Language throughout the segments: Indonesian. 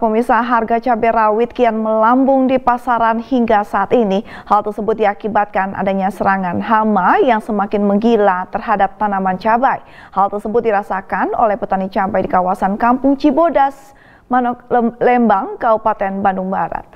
Pemirsa harga cabai rawit kian melambung di pasaran hingga saat ini. Hal tersebut diakibatkan adanya serangan hama yang semakin menggila terhadap tanaman cabai. Hal tersebut dirasakan oleh petani cabai di kawasan Kampung Cibodas, Manok Lembang, Kabupaten Bandung Barat.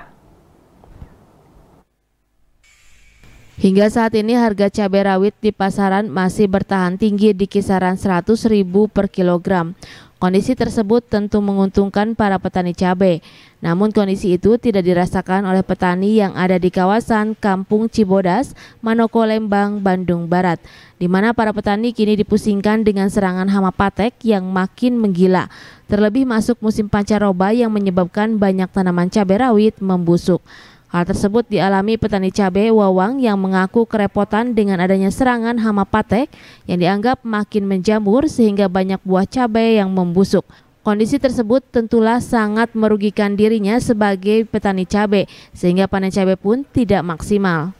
Hingga saat ini harga cabai rawit di pasaran masih bertahan tinggi di kisaran 100000 per kilogram. Kondisi tersebut tentu menguntungkan para petani cabai. Namun kondisi itu tidak dirasakan oleh petani yang ada di kawasan Kampung Cibodas, Manoko Lembang, Bandung Barat, di mana para petani kini dipusingkan dengan serangan hama patek yang makin menggila. Terlebih masuk musim pancaroba yang menyebabkan banyak tanaman cabai rawit membusuk. Hal tersebut dialami petani cabai Wawang yang mengaku kerepotan dengan adanya serangan hama patek yang dianggap makin menjamur sehingga banyak buah cabai yang membusuk. Kondisi tersebut tentulah sangat merugikan dirinya sebagai petani cabai, sehingga panen cabai pun tidak maksimal.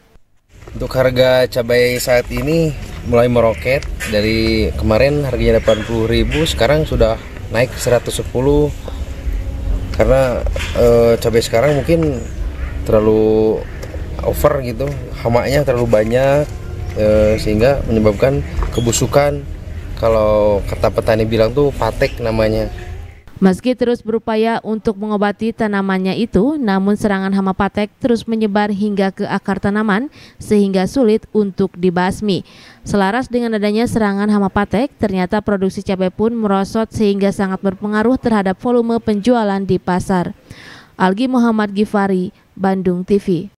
Untuk harga cabai saat ini mulai meroket dari kemarin harganya 80.000 sekarang sudah naik 110 karena e, cabai sekarang mungkin terlalu over gitu hamanya terlalu banyak e, sehingga menyebabkan kebusukan kalau kata petani bilang tuh patek namanya Meski terus berupaya untuk mengobati tanamannya itu, namun serangan hama patek terus menyebar hingga ke akar tanaman sehingga sulit untuk dibasmi. Selaras dengan adanya serangan hama patek, ternyata produksi cabai pun merosot sehingga sangat berpengaruh terhadap volume penjualan di pasar. Algi Muhammad Gifari, Bandung TV.